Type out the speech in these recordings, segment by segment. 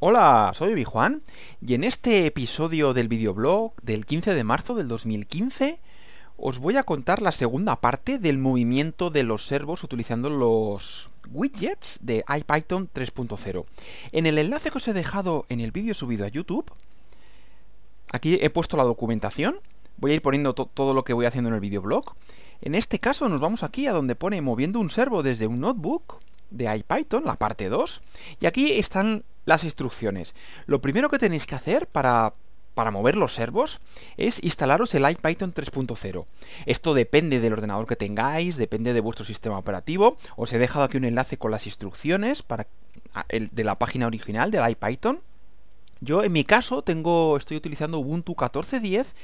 Hola, soy Juan y en este episodio del videoblog del 15 de marzo del 2015 os voy a contar la segunda parte del movimiento de los servos utilizando los widgets de IPython 3.0. En el enlace que os he dejado en el vídeo subido a YouTube, aquí he puesto la documentación, voy a ir poniendo todo lo que voy haciendo en el videoblog. En este caso nos vamos aquí a donde pone moviendo un servo desde un notebook de IPython, la parte 2, y aquí están las instrucciones. Lo primero que tenéis que hacer para, para mover los servos es instalaros el IPython 3.0. Esto depende del ordenador que tengáis, depende de vuestro sistema operativo. Os he dejado aquí un enlace con las instrucciones para el, de la página original del IPython. Yo en mi caso tengo, estoy utilizando Ubuntu 14.10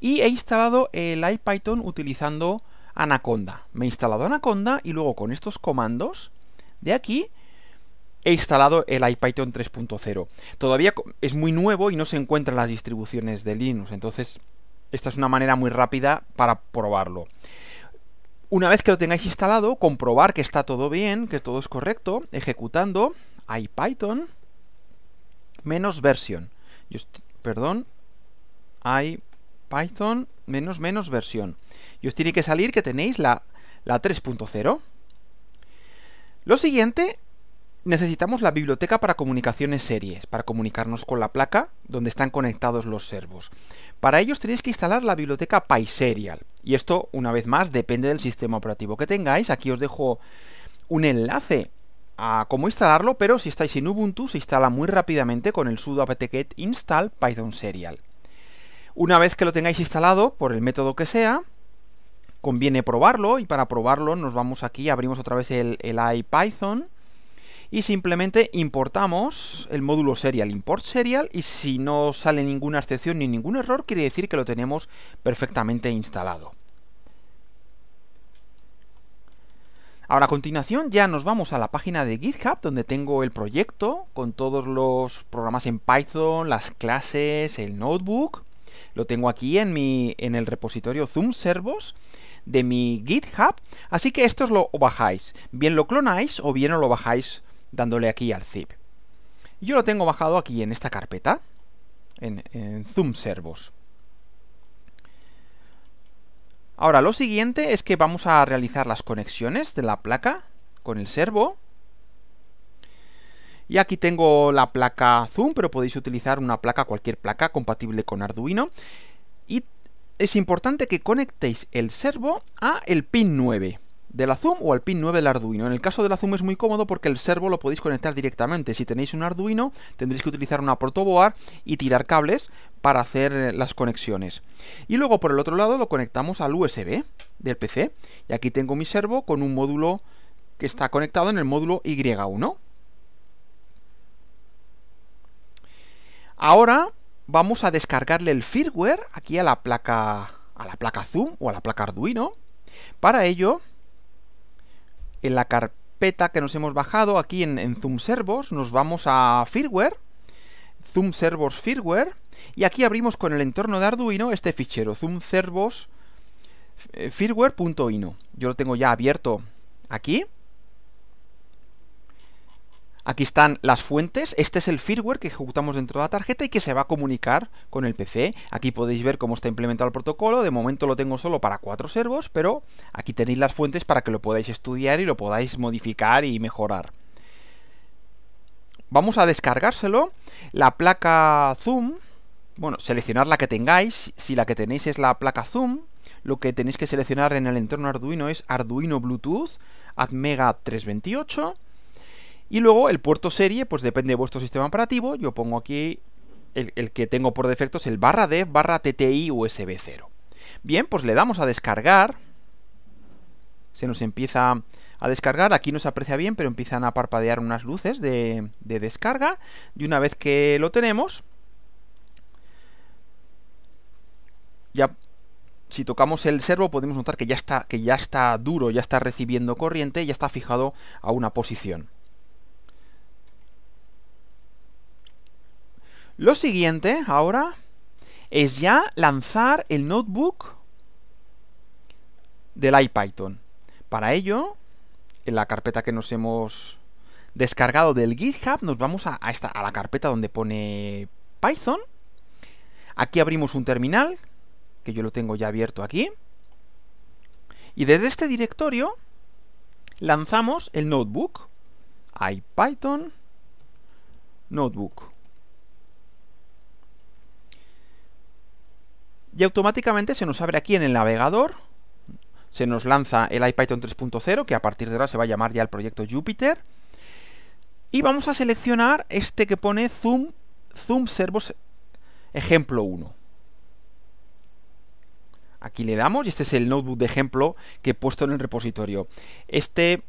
y he instalado el IPython utilizando Anaconda. Me he instalado Anaconda y luego con estos comandos de aquí he instalado el IPython 3.0. Todavía es muy nuevo y no se encuentran las distribuciones de Linux, entonces esta es una manera muy rápida para probarlo. Una vez que lo tengáis instalado, comprobar que está todo bien, que todo es correcto, ejecutando IPython menos versión. perdón, IPython menos menos versión. Y os tiene que salir que tenéis la, la 3.0. Lo siguiente, necesitamos la biblioteca para comunicaciones series, para comunicarnos con la placa donde están conectados los servos. Para ello tenéis que instalar la biblioteca PySerial. Y esto, una vez más, depende del sistema operativo que tengáis. Aquí os dejo un enlace a cómo instalarlo, pero si estáis en Ubuntu se instala muy rápidamente con el sudo apt-get install python serial. Una vez que lo tengáis instalado, por el método que sea, conviene probarlo y para probarlo nos vamos aquí, abrimos otra vez el, IPython y simplemente importamos el módulo serial, import serial y si no sale ninguna excepción ni ningún error quiere decir que lo tenemos perfectamente instalado. Ahora a continuación ya nos vamos a la página de GitHub donde tengo el proyecto con todos los programas en Python, las clases, el notebook lo tengo aquí en, mi, en el repositorio Zoom Servos de mi GitHub. Así que esto lo bajáis. Bien lo clonáis o bien lo bajáis dándole aquí al zip. Yo lo tengo bajado aquí en esta carpeta, en, en Zoom Servos. Ahora, lo siguiente es que vamos a realizar las conexiones de la placa con el servo. Y aquí tengo la placa Zoom, pero podéis utilizar una placa, cualquier placa compatible con Arduino. Y es importante que conectéis el servo a el pin 9 de la Zoom o al pin 9 del Arduino. En el caso de la Zoom es muy cómodo porque el servo lo podéis conectar directamente. Si tenéis un Arduino tendréis que utilizar una protoboard y tirar cables para hacer eh, las conexiones. Y luego por el otro lado lo conectamos al USB del PC. Y aquí tengo mi servo con un módulo que está conectado en el módulo Y1. Ahora vamos a descargarle el firmware aquí a la placa a la placa Zoom o a la placa Arduino. Para ello, en la carpeta que nos hemos bajado aquí en, Zoom Servos, nos vamos a firmware, Zoom Servos firmware, y aquí abrimos con el entorno de Arduino este fichero, Zoom Servos eh, firmware.ino. Yo lo tengo ya abierto aquí. Aquí están las fuentes, este es el firmware que ejecutamos dentro de la tarjeta y que se va a comunicar con el PC. Aquí podéis ver cómo está implementado el protocolo, de momento lo tengo solo para cuatro servos, pero aquí tenéis las fuentes para que lo podáis estudiar y lo podáis modificar y mejorar. Vamos a descargárselo, la placa Zoom, bueno, seleccionar la que tengáis, si la que tenéis es la placa Zoom, lo que tenéis que seleccionar en el entorno Arduino es Arduino Bluetooth, Atmega 328, y luego el puerto serie, pues depende de vuestro sistema operativo. Yo pongo aquí el, que tengo por defecto es el barra dev barra TTI USB 0. Bien, pues le damos a descargar. Se nos empieza a descargar. Aquí no se aprecia bien, pero empiezan a parpadear unas luces de, de descarga. Y una vez que lo tenemos, ya si tocamos el servo podemos notar que ya está que ya está duro, ya está recibiendo corriente, ya está fijado a una posición. Lo siguiente ahora es ya lanzar el notebook del IPython. Para ello, en la carpeta que nos hemos descargado del GitHub, nos vamos a, la carpeta donde pone Python. Aquí abrimos un terminal, que yo lo tengo ya abierto aquí. Y desde este directorio lanzamos el notebook. IPython notebook. Y automáticamente se nos abre aquí en el navegador, se nos lanza el IPython 3.0, que a partir de ahora se va a llamar ya el proyecto Jupyter. Y vamos a seleccionar este que pone Zoom, Zoom Servos Ejemplo 1. Aquí le damos y este es el notebook de ejemplo que he puesto en el repositorio. Este,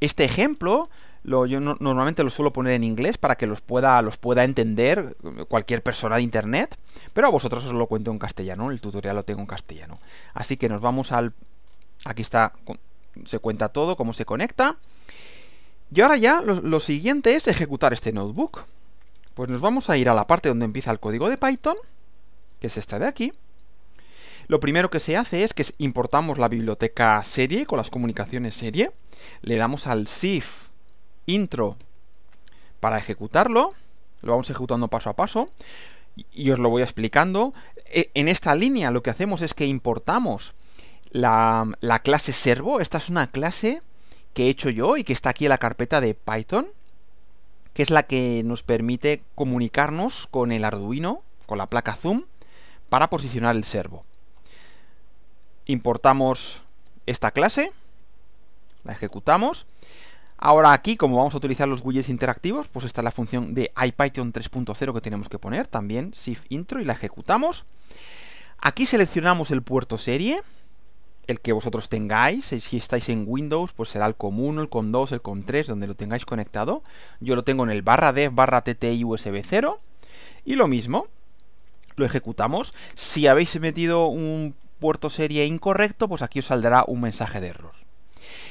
este ejemplo yo normalmente lo suelo poner en inglés para que los pueda, los pueda entender cualquier persona de internet, pero a vosotros os lo cuento en castellano, el tutorial lo tengo en castellano. Así que nos vamos al... Aquí está, se cuenta todo, cómo se conecta. Y ahora ya lo, lo siguiente es ejecutar este notebook. Pues nos vamos a ir a la parte donde empieza el código de Python, que es esta de aquí. Lo primero que se hace es que importamos la biblioteca serie con las comunicaciones serie, le damos al shift intro para ejecutarlo. Lo vamos ejecutando paso a paso y os lo voy explicando. E, en esta línea lo que hacemos es que importamos la, clase servo. Esta es una clase que he hecho yo y que está aquí en la carpeta de Python, que es la que nos permite comunicarnos con el Arduino, con la placa Zoom, para posicionar el servo. Importamos esta clase, la ejecutamos. Ahora aquí, como vamos a utilizar los widgets interactivos, pues está la función de IPython 3.0 que tenemos que poner, también shift intro y la ejecutamos. Aquí seleccionamos el puerto serie, el que vosotros tengáis, eh, si estáis en Windows, pues será el COM1, el COM2, el COM3, donde lo tengáis conectado. Yo lo tengo en el barra dev barra TTI USB 0 y lo mismo, lo ejecutamos. Si habéis metido un puerto serie incorrecto, pues aquí os saldrá un mensaje de error.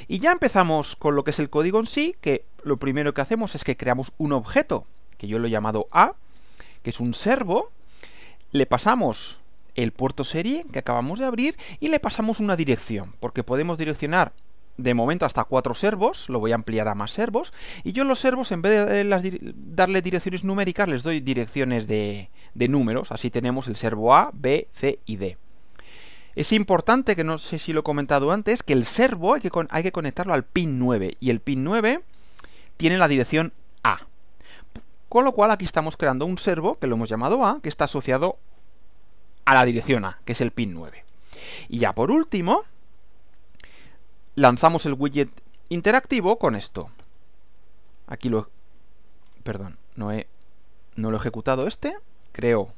Y ya empezamos con lo que es el código en sí, que lo primero que hacemos es que creamos un objeto, que yo lo he llamado A, que es un servo, le pasamos el puerto serie que acabamos de abrir y le pasamos una dirección, porque podemos direccionar de momento hasta cuatro servos, lo voy a ampliar a más servos, y yo los servos en vez de darle direcciones numéricas les doy direcciones de números, así tenemos el servo A, B, C y D. Es importante, que no sé si lo he comentado antes, que el servo hay que, conectarlo al pin 9 y el pin 9 tiene la dirección A. Con lo cual aquí estamos creando un servo, que lo hemos llamado A, que está asociado a la dirección A, que es el pin 9. Y ya por último, lanzamos el widget interactivo con esto. Aquí lo... Perdón, no, he, no lo he ejecutado este. Creo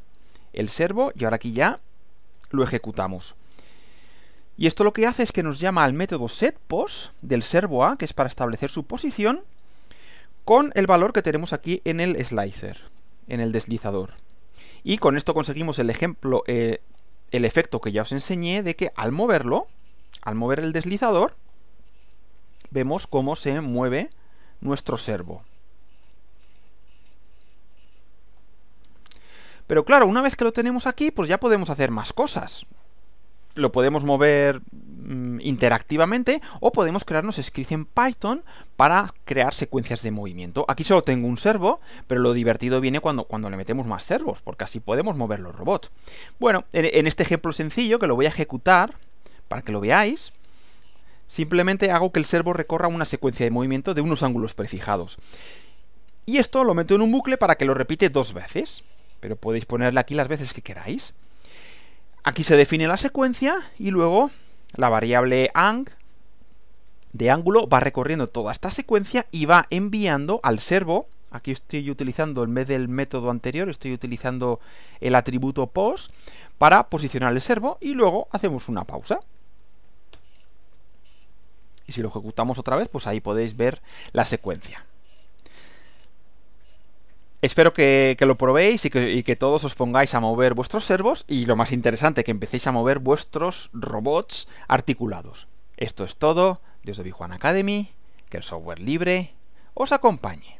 el servo y ahora aquí ya lo ejecutamos. Y esto lo que hace es que nos llama al método setPos del servo A, que es para establecer su posición, con el valor que tenemos aquí en el slicer, en el deslizador. Y con esto conseguimos el ejemplo, eh, el efecto que ya os enseñé de que al moverlo, al mover el deslizador, vemos cómo se mueve nuestro servo. Pero claro, una vez que lo tenemos aquí, pues ya podemos hacer más cosas lo podemos mover mm, interactivamente o podemos crearnos scripts en Python para crear secuencias de movimiento. Aquí solo tengo un servo, pero lo divertido viene cuando, cuando le metemos más servos, porque así podemos mover los robots. Bueno, en este ejemplo sencillo, que lo voy a ejecutar para que lo veáis, simplemente hago que el servo recorra una secuencia de movimiento de unos ángulos prefijados. Y esto lo meto en un bucle para que lo repite dos veces, pero podéis ponerle aquí las veces que queráis. Aquí se define la secuencia y luego la variable ang de ángulo va recorriendo toda esta secuencia y va enviando al servo, aquí estoy utilizando en vez del método anterior, estoy utilizando el atributo pos para posicionar el servo y luego hacemos una pausa. Y si lo ejecutamos otra vez, pues ahí podéis ver la secuencia. Espero que, lo probéis y que, todos os pongáis a mover vuestros servos y lo más interesante, que empecéis a mover vuestros robots articulados. Esto es todo desde de Academy, que el software libre os acompañe.